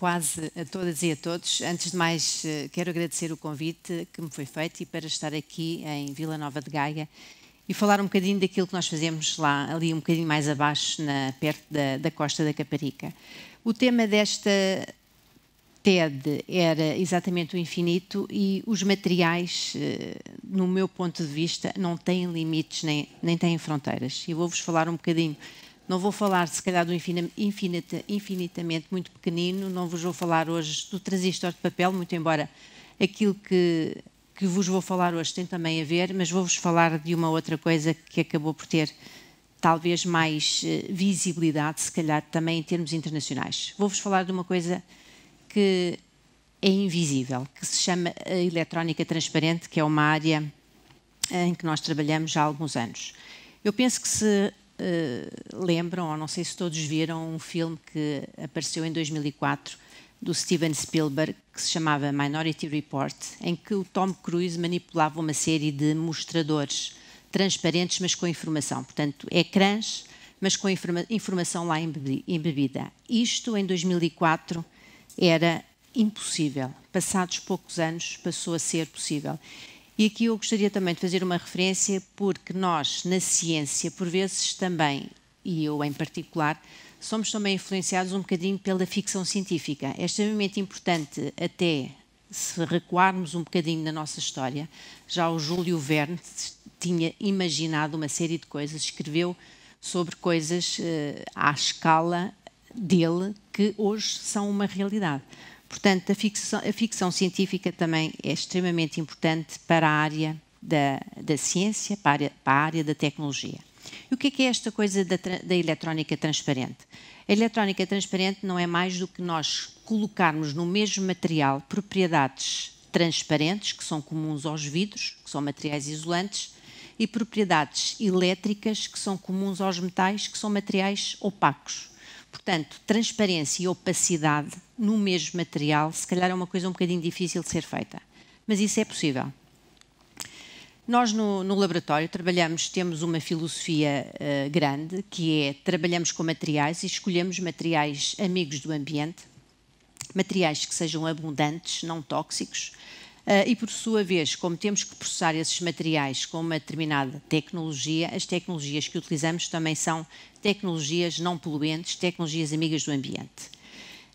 quase a todas e a todos. Antes de mais, eh, quero agradecer o convite que me foi feito e para estar aqui em Vila Nova de Gaia e falar um bocadinho daquilo que nós fazemos lá, ali um bocadinho mais abaixo, na, perto da, da costa da Caparica. O tema desta TED era exatamente o infinito e os materiais, eh, no meu ponto de vista, não têm limites nem, nem têm fronteiras. E vou-vos falar um bocadinho não vou falar, se calhar, do infinita, infinitamente muito pequenino, não vos vou falar hoje do transistor de papel, muito embora aquilo que, que vos vou falar hoje tem também a ver, mas vou-vos falar de uma outra coisa que acabou por ter talvez mais eh, visibilidade, se calhar, também em termos internacionais. Vou-vos falar de uma coisa que é invisível, que se chama a eletrónica transparente, que é uma área eh, em que nós trabalhamos já há alguns anos. Eu penso que se eh, lembram, ou não sei se todos viram, um filme que apareceu em 2004 do Steven Spielberg, que se chamava Minority Report, em que o Tom Cruise manipulava uma série de mostradores transparentes, mas com informação. Portanto, ecrãs, mas com informa informação lá embebida. Isto, em 2004, era impossível. Passados poucos anos, passou a ser possível. E aqui eu gostaria também de fazer uma referência, porque nós, na ciência, por vezes também, e eu em particular, somos também influenciados um bocadinho pela ficção científica. É extremamente importante, até se recuarmos um bocadinho na nossa história, já o Júlio Verne tinha imaginado uma série de coisas, escreveu sobre coisas uh, à escala dele que hoje são uma realidade. Portanto, a ficção, a ficção, científica também é extremamente importante para a área da, da ciência, para a área, para a área da tecnologia. E o que é, que é esta coisa da, da eletrónica transparente? A eletrónica transparente não é mais do que nós colocarmos no mesmo material propriedades transparentes, que são comuns aos vidros, que são materiais isolantes, e propriedades elétricas, que são comuns aos metais, que são materiais opacos. Portanto, transparência e opacidade no mesmo material, se calhar é uma coisa um bocadinho difícil de ser feita, mas isso é possível. Nós no, no laboratório trabalhamos, temos uma filosofia uh, grande, que é trabalhamos com materiais e escolhemos materiais amigos do ambiente, materiais que sejam abundantes, não tóxicos, ah, e, por sua vez, como temos que processar esses materiais com uma determinada tecnologia, as tecnologias que utilizamos também são tecnologias não poluentes, tecnologias amigas do ambiente.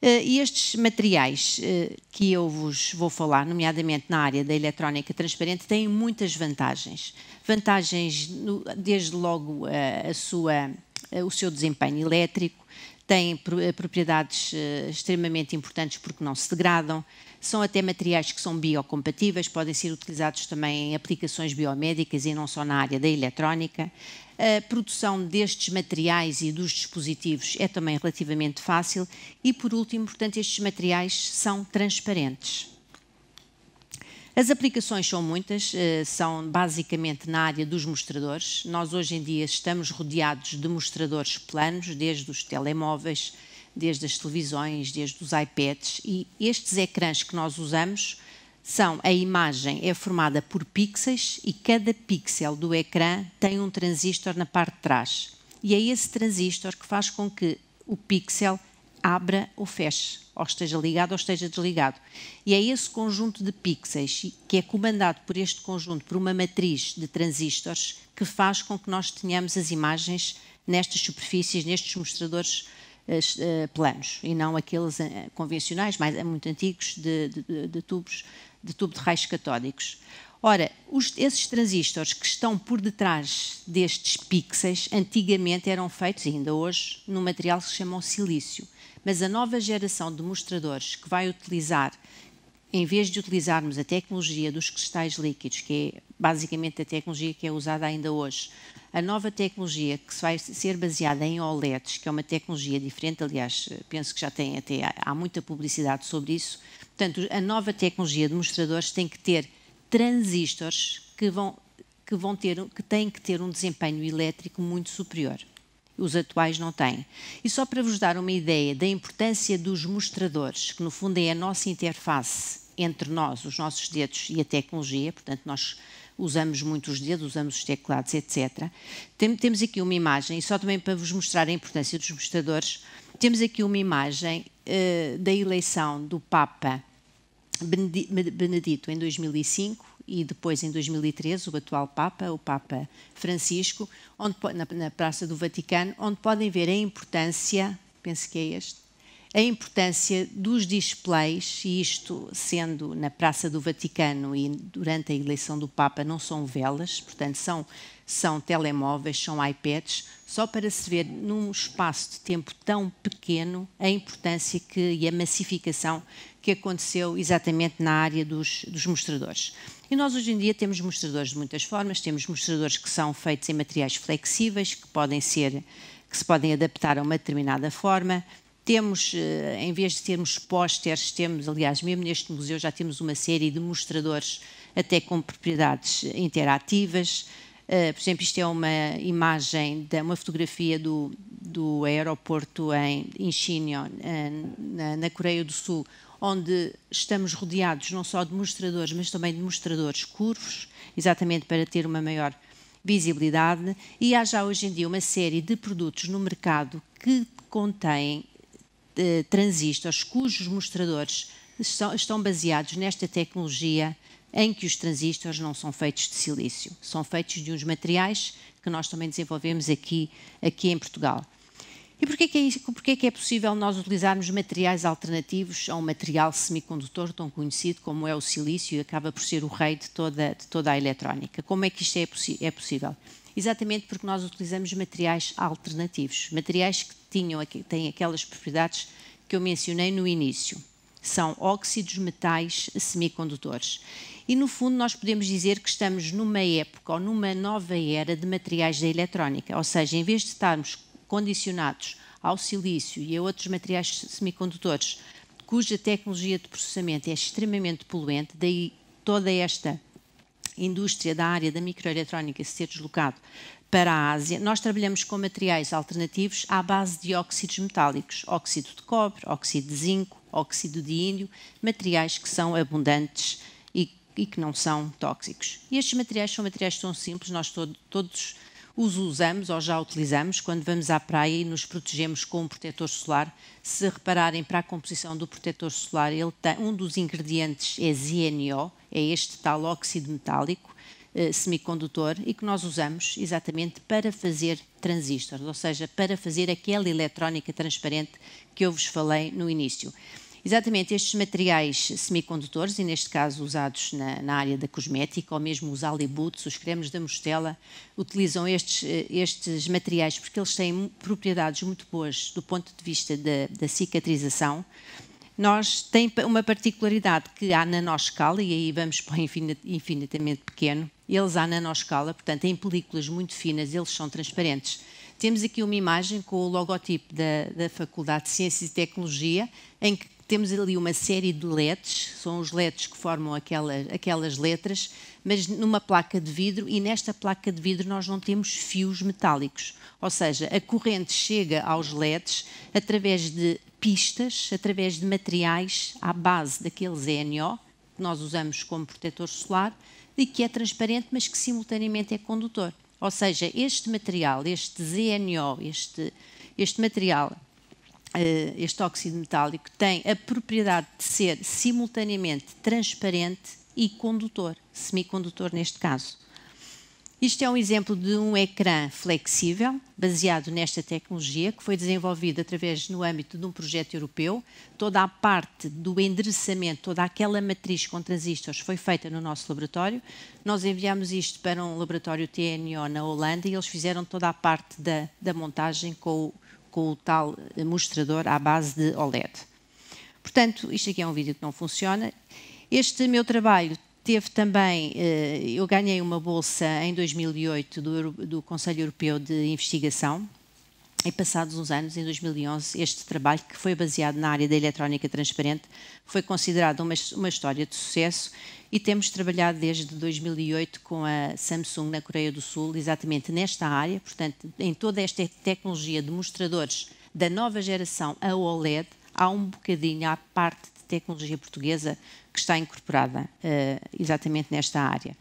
Ah, e estes materiais ah, que eu vos vou falar, nomeadamente na área da eletrónica transparente, têm muitas vantagens. Vantagens, desde logo, a sua, o seu desempenho elétrico, têm propriedades extremamente importantes porque não se degradam, são até materiais que são biocompatíveis, podem ser utilizados também em aplicações biomédicas e não só na área da eletrónica. A produção destes materiais e dos dispositivos é também relativamente fácil e, por último, portanto, estes materiais são transparentes. As aplicações são muitas, eh, são basicamente na área dos mostradores. Nós hoje em dia estamos rodeados de mostradores planos, desde os telemóveis, desde as televisões, desde os iPads, e estes ecrãs que nós usamos são a imagem é formada por pixels e cada pixel do ecrã tem um transistor na parte de trás. E é esse transistor que faz com que o pixel abra ou feche, ou esteja ligado ou esteja desligado. E é esse conjunto de pixels que é comandado por este conjunto, por uma matriz de transistores, que faz com que nós tenhamos as imagens nestas superfícies, nestes mostradores eh, planos e não aqueles eh, convencionais, mais eh, muito antigos, de, de, de tubos de tubo de raios catódicos. Ora, os, esses transistores que estão por detrás destes pixels, antigamente eram feitos, ainda hoje, num material que se chama silício. Mas a nova geração de mostradores que vai utilizar, em vez de utilizarmos a tecnologia dos cristais líquidos, que é basicamente a tecnologia que é usada ainda hoje, a nova tecnologia que vai ser baseada em OLEDs, que é uma tecnologia diferente, aliás, eh, penso que já tem até há muita publicidade sobre isso. Portanto, a nova tecnologia de mostradores tem que ter transistores que vão que vão ter que têm que ter um desempenho elétrico muito superior. Os atuais não têm. E só para vos dar uma ideia da importância dos mostradores, que no fundo é a nossa interface entre nós, os nossos dedos e a tecnologia, portanto nós usamos muito os dedos, usamos os teclados, etc. Tem, temos aqui uma imagem, e só também para vos mostrar a importância dos mostradores, temos aqui uma imagem uh, da eleição do Papa Benedito em 2005 e depois em 2013 o atual Papa, o Papa Francisco, onde, na, na Praça do Vaticano, onde podem ver a importância, penso que é este, a importância dos displays, e isto sendo na Praça do Vaticano e durante a eleição do Papa, não são velas, portanto, são, são telemóveis, são iPads, só para se ver num espaço de tempo tão pequeno a importância que, e a massificação que aconteceu exatamente na área dos, dos mostradores. E nós hoje em dia temos mostradores de muitas formas, temos mostradores que são feitos em materiais flexíveis, que podem ser que se podem adaptar a uma determinada forma, temos, eh, em vez de termos pósteres, temos, aliás, mesmo neste museu já temos uma série de mostradores, até com propriedades interativas. Eh, por exemplo, isto é uma imagem, de, uma fotografia do, do aeroporto em Incheon, eh, na, na Coreia do Sul, onde estamos rodeados não só de mostradores, mas também de mostradores curvos, exatamente para ter uma maior visibilidade. E há já hoje em dia uma série de produtos no mercado que contêm eh, transistores cujos mostradores estão, estão baseados nesta tecnologia em que os transistores não são feitos de silício, são feitos de uns materiais que nós também desenvolvemos aqui, aqui em Portugal. E porquê que, é isso, porquê que é possível nós utilizarmos materiais alternativos a um material semicondutor tão conhecido como é o silício e acaba por ser o rei de toda, de toda a eletrónica? Como é que isto é, possi é possível? exatamente porque nós utilizamos materiais alternativos, materiais que tinham, têm aquelas propriedades que eu mencionei no início. São óxidos metais semicondutores. E, no fundo, nós podemos dizer que estamos numa época ou numa nova era de materiais da eletrónica, ou seja, em vez de estarmos condicionados ao silício e a outros materiais semicondutores, cuja tecnologia de processamento é extremamente poluente, daí toda esta indústria da área da microeletrónica se ter deslocado para a Ásia, nós trabalhamos com materiais alternativos à base de óxidos metálicos, óxido de cobre, óxido de zinco, óxido de índio, materiais que são abundantes e, e que não são tóxicos. E estes materiais são materiais tão simples, nós todo, todos os usamos ou já utilizamos quando vamos à praia e nos protegemos com um protetor solar. Se repararem para a composição do protetor solar, ele tem, um dos ingredientes é ZNO, é este tal óxido metálico eh, semicondutor e que nós usamos exatamente para fazer transistores, ou seja, para fazer aquela eletrónica transparente que eu vos falei no início exatamente estes materiais semicondutores, e neste caso usados na, na área da cosmética, ou mesmo os alibutos, os cremes da mostela, utilizam estes, eh, estes materiais porque eles têm propriedades muito boas do ponto de vista da, da cicatrização, nós tem uma particularidade que há nanoscala, e aí vamos para infinitamente pequeno, eles há nanoscala, portanto, em películas muito finas, eles são transparentes. Temos aqui uma imagem com o logotipo da, da Faculdade de Ciências e Tecnologia, em que temos ali uma série de LEDs, são os LEDs que formam aquela, aquelas letras, mas numa placa de vidro e nesta placa de vidro nós não temos fios metálicos. Ou seja, a corrente chega aos LEDs através de pistas, através de materiais à base daqueles ENO, que nós usamos como protetor solar, e que é transparente, mas que simultaneamente é condutor. Ou seja, este material, este ZNO, este, este material eh, este óxido metálico tem a propriedade de ser simultaneamente transparente e condutor, semicondutor neste caso. Isto é um exemplo de um ecrã flexível, baseado nesta tecnologia, que foi desenvolvido através no âmbito de um projeto europeu. Toda a parte do endereçamento, toda aquela matriz com transistores foi feita no nosso laboratório. Nós enviámos isto para um laboratório TNO na Holanda e eles fizeram toda a parte da, da montagem com o com o tal mostrador à base de OLED. Portanto, isto aqui é um vídeo que não funciona. Este meu trabalho teve também, eh, eu ganhei uma bolsa em 2008 do, do Conselho Europeu de Investigação, e passados uns anos, em 2011, este trabalho, que foi baseado na área da eletrónica transparente, foi considerado uma, uma história de sucesso e temos trabalhado desde 2008 com a Samsung na Coreia do Sul, exatamente nesta área, portanto, em toda esta tecnologia de mostradores da nova geração a OLED, há um bocadinho à parte de tecnologia portuguesa que está incorporada eh, exatamente nesta área.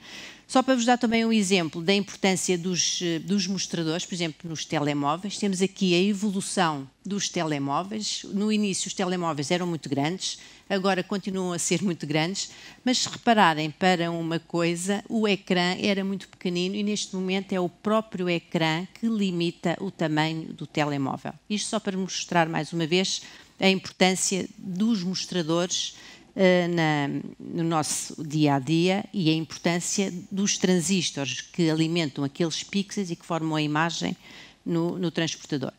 Só para vos dar também um exemplo da importância dos, eh, dos, mostradores, por exemplo, nos telemóveis, temos aqui a evolução dos telemóveis. No início, os telemóveis eram muito grandes, agora continuam a ser muito grandes, mas se repararem para uma coisa, o ecrã era muito pequenino e neste momento é o próprio ecrã que limita o tamanho do telemóvel. Isto só para mostrar mais uma vez a importância dos mostradores eh, na, no nosso dia a dia e a importância dos transistores que alimentam aqueles pixels e que formam a imagem no, no transportador.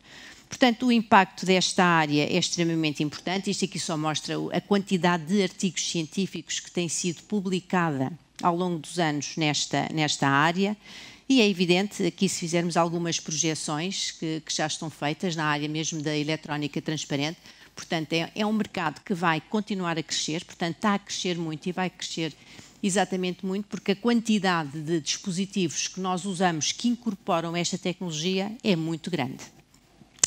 Portanto, o impacto desta área é extremamente importante. Isto aqui só mostra a quantidade de artigos científicos que tem sido publicada ao longo dos anos nesta, nesta área. E é evidente, aqui se fizermos algumas projeções que, que já estão feitas na área mesmo da eletrónica transparente, Portanto, é, é um mercado que vai continuar a crescer, portanto, está a crescer muito e vai crescer exatamente muito, porque a quantidade de dispositivos que nós usamos que incorporam esta tecnologia é muito grande.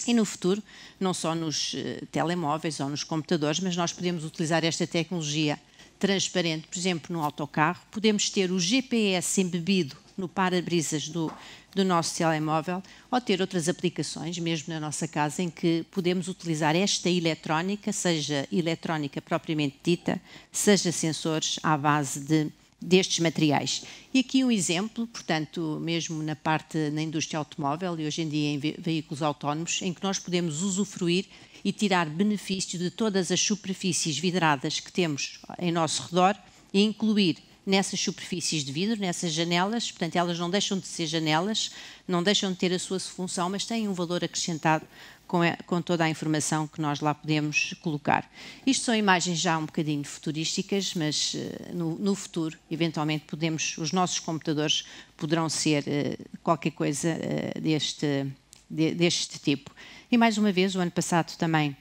E no futuro, não só nos eh, telemóveis ou nos computadores, mas nós podemos utilizar esta tecnologia transparente, por exemplo, no autocarro, podemos ter o GPS embebido no para-brisas do, do nosso telemóvel ou ter outras aplicações, mesmo na nossa casa, em que podemos utilizar esta eletrónica, seja eletrónica propriamente dita, seja sensores à base de destes materiais. E aqui um exemplo, portanto, mesmo na parte na indústria automóvel e hoje em dia em veículos autónomos, em que nós podemos usufruir e tirar benefício de todas as superfícies vidradas que temos em nosso redor e incluir nessas superfícies de vidro, nessas janelas, portanto, elas não deixam de ser janelas, não deixam de ter a sua função, mas têm um valor acrescentado com, a, com toda a informação que nós lá podemos colocar. Isto são imagens já um bocadinho futurísticas, mas uh, no, no, futuro, eventualmente, podemos, os nossos computadores poderão ser uh, qualquer coisa uh, deste, de, deste tipo. E mais uma vez, o ano passado também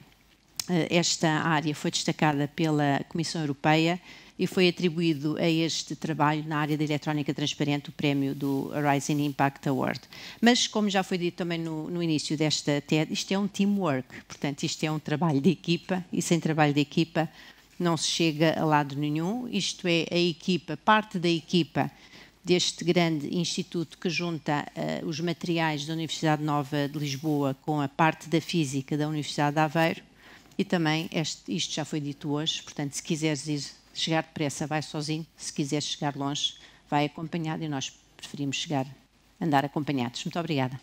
eh, esta área foi destacada pela Comissão Europeia e foi atribuído a este trabalho na área da eletrónica transparente o prémio do Horizon Impact Award. Mas, como já foi dito também no, no, início desta TED, isto é um teamwork, portanto, isto é um trabalho de equipa e sem trabalho de equipa não se chega a lado nenhum. Isto é a equipa, parte da equipa deste grande instituto que junta uh, os materiais da Universidade Nova de Lisboa com a parte da física da Universidade de Aveiro e também, este, isto já foi dito hoje, portanto, se quiseres ir, chegar depressa, vai sozinho, se quiseres chegar longe, vai acompanhado e nós preferimos chegar, andar acompanhados. Muito obrigada.